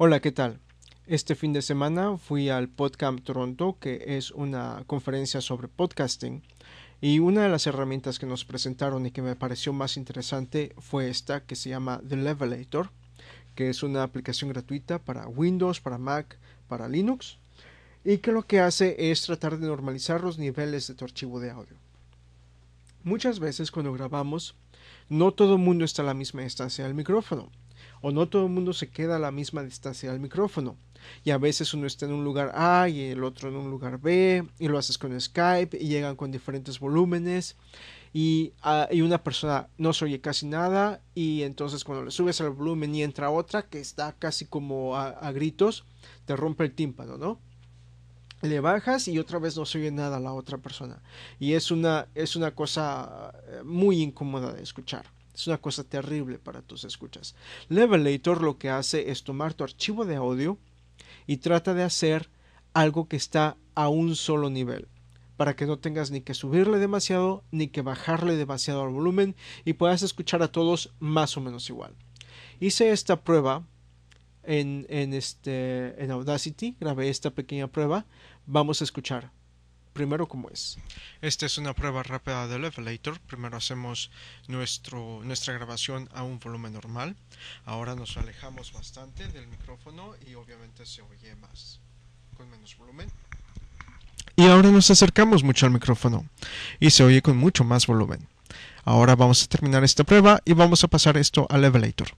Hola, ¿qué tal? Este fin de semana fui al PodCamp Toronto, que es una conferencia sobre podcasting, y una de las herramientas que nos presentaron y que me pareció más interesante fue esta que se llama The Levelator, que es una aplicación gratuita para Windows, para Mac, para Linux, y que lo que hace es tratar de normalizar los niveles de tu archivo de audio. Muchas veces cuando grabamos, no todo el mundo está a la misma distancia del micrófono o no todo el mundo se queda a la misma distancia del micrófono. Y a veces uno está en un lugar A y el otro en un lugar B, y lo haces con Skype y llegan con diferentes volúmenes. Y, ah, una persona no se oye casi nada, y entonces cuando le subes el volumen y entra otra que está casi como a, gritos, te rompe el tímpano, ¿no? le bajas y otra vez no se oye nada a la otra persona. Y es una, es una cosa eh, muy incómoda de escuchar. Es una cosa terrible para tus escuchas. Levelator lo que hace es tomar tu archivo de audio y trata de hacer algo que está a un solo nivel para que no tengas ni que subirle demasiado ni que bajarle demasiado al volumen y puedas escuchar a todos más o menos igual. Hice esta prueba en, este, en Audacity, grabé esta pequeña prueba, vamos a escuchar primero cómo es. Esta es una prueba rápida del Levelator. Primero hacemos nuestro, nuestra grabación a un volumen normal. Ahora nos alejamos bastante del micrófono y obviamente se oye más con menos volumen. Y ahora nos acercamos mucho al micrófono y se oye con mucho más volumen. Ahora vamos a terminar esta prueba y vamos a pasar esto al Levelator.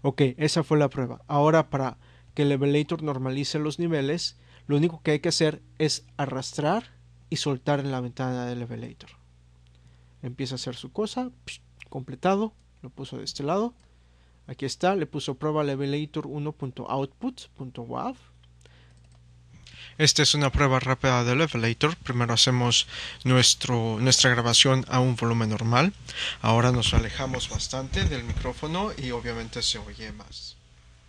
Ok, esa fue la prueba. Ahora para que el Levelator normalice los niveles, lo único que hay que hacer es arrastrar y soltar en la ventana del elevator. Empieza a hacer su cosa, completado, lo puso de este lado. Aquí está, le puso prueba levelator 1.output.wav. Esta es una prueba rápida del levelator. Primero hacemos nuestra grabación a un volumen normal. Ahora nos alejamos bastante del micrófono y obviamente se oye más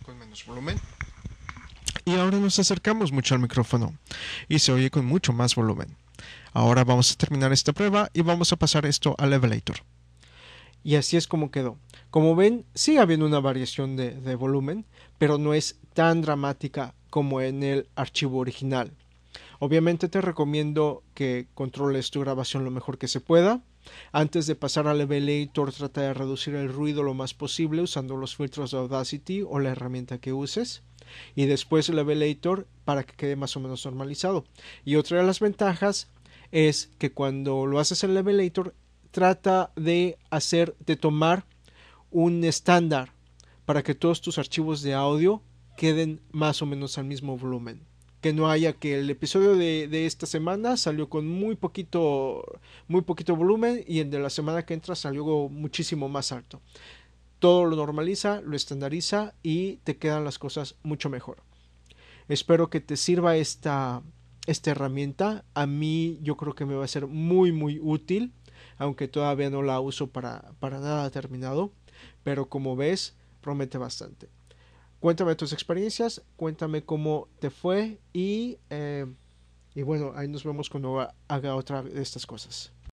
con menos volumen y ahora nos acercamos mucho al micrófono y se oye con mucho más volumen. Ahora vamos a terminar esta prueba y vamos a pasar esto al Levelator. Y así es como quedó. Como ven, sigue habiendo una variación de, de volumen, pero no es tan dramática como en el archivo original. Obviamente te recomiendo que controles tu grabación lo mejor que se pueda antes de pasar al Levelator, trata de reducir el ruido lo más posible usando los filtros de Audacity o la herramienta que uses. Y después el Levelator para que quede más o menos normalizado. Y otra de las ventajas es que cuando lo haces el Levelator, trata de hacer, de tomar un estándar para que todos tus archivos de audio queden más o menos al mismo volumen que no haya que el episodio de, esta semana salió con muy poquito muy poquito volumen y el de la semana que entra salió muchísimo más alto todo lo normaliza lo estandariza y te quedan las cosas mucho mejor espero que te sirva esta esta herramienta a mí yo creo que me va a ser muy muy útil aunque todavía no la uso para para nada terminado pero como ves promete bastante Cuéntame tus experiencias, cuéntame cómo te fue y, eh, y bueno, ahí nos vemos cuando haga otra de estas cosas.